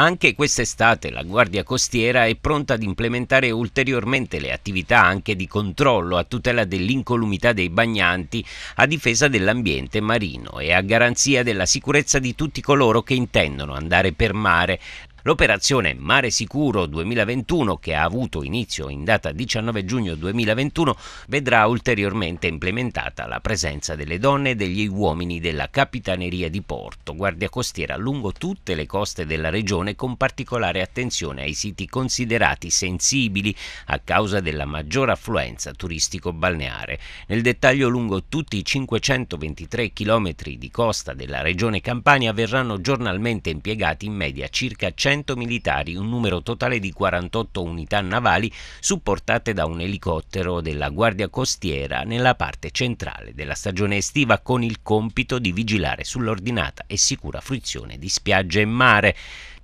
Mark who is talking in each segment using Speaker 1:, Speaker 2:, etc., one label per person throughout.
Speaker 1: Anche quest'estate la Guardia Costiera è pronta ad implementare ulteriormente le attività anche di controllo a tutela dell'incolumità dei bagnanti, a difesa dell'ambiente marino e a garanzia della sicurezza di tutti coloro che intendono andare per mare. L'operazione Mare Sicuro 2021, che ha avuto inizio in data 19 giugno 2021, vedrà ulteriormente implementata la presenza delle donne e degli uomini della Capitaneria di Porto, guardia costiera lungo tutte le coste della regione, con particolare attenzione ai siti considerati sensibili a causa della maggior affluenza turistico-balneare. Nel dettaglio, lungo tutti i 523 km di costa della regione Campania verranno giornalmente impiegati in media circa 100 200 militari, un numero totale di 48 unità navali supportate da un elicottero della Guardia Costiera nella parte centrale della stagione estiva con il compito di vigilare sull'ordinata e sicura fruizione di spiagge e mare.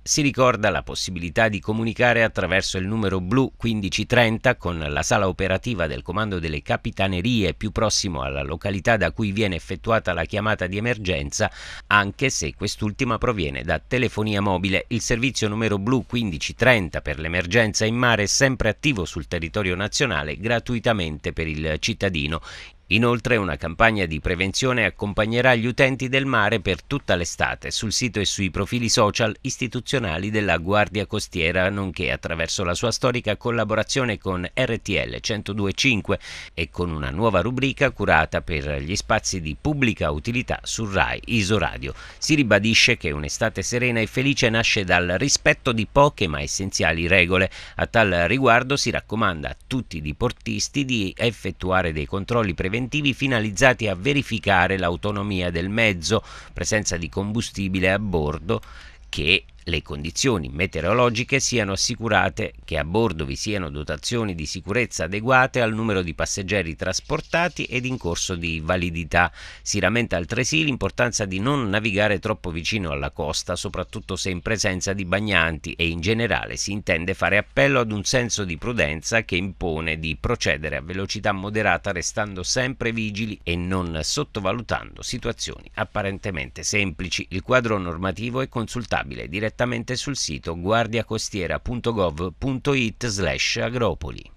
Speaker 1: Si ricorda la possibilità di comunicare attraverso il numero blu 1530 con la sala operativa del comando delle capitanerie più prossimo alla località da cui viene effettuata la chiamata di emergenza, anche se quest'ultima proviene da telefonia mobile. Il servizio numero blu 1530 per l'emergenza in mare è sempre attivo sul territorio nazionale gratuitamente per il cittadino. Inoltre una campagna di prevenzione accompagnerà gli utenti del mare per tutta l'estate sul sito e sui profili social istituzionali della Guardia Costiera, nonché attraverso la sua storica collaborazione con RTL 1025 e con una nuova rubrica curata per gli spazi di pubblica utilità su RAI Isoradio. Si ribadisce che un'estate serena e felice nasce dal rispetto di poche ma essenziali regole. A tal riguardo si raccomanda a tutti i diportisti di effettuare dei controlli preventivi preventivi finalizzati a verificare l'autonomia del mezzo, presenza di combustibile a bordo che le condizioni meteorologiche siano assicurate, che a bordo vi siano dotazioni di sicurezza adeguate al numero di passeggeri trasportati ed in corso di validità. Si rammenta altresì l'importanza di non navigare troppo vicino alla costa, soprattutto se in presenza di bagnanti e in generale si intende fare appello ad un senso di prudenza che impone di procedere a velocità moderata restando sempre vigili e non sottovalutando situazioni apparentemente semplici. Il quadro normativo è consultabile direttamente direttamente sul sito guardiacostiera.gov.it slash agropoli.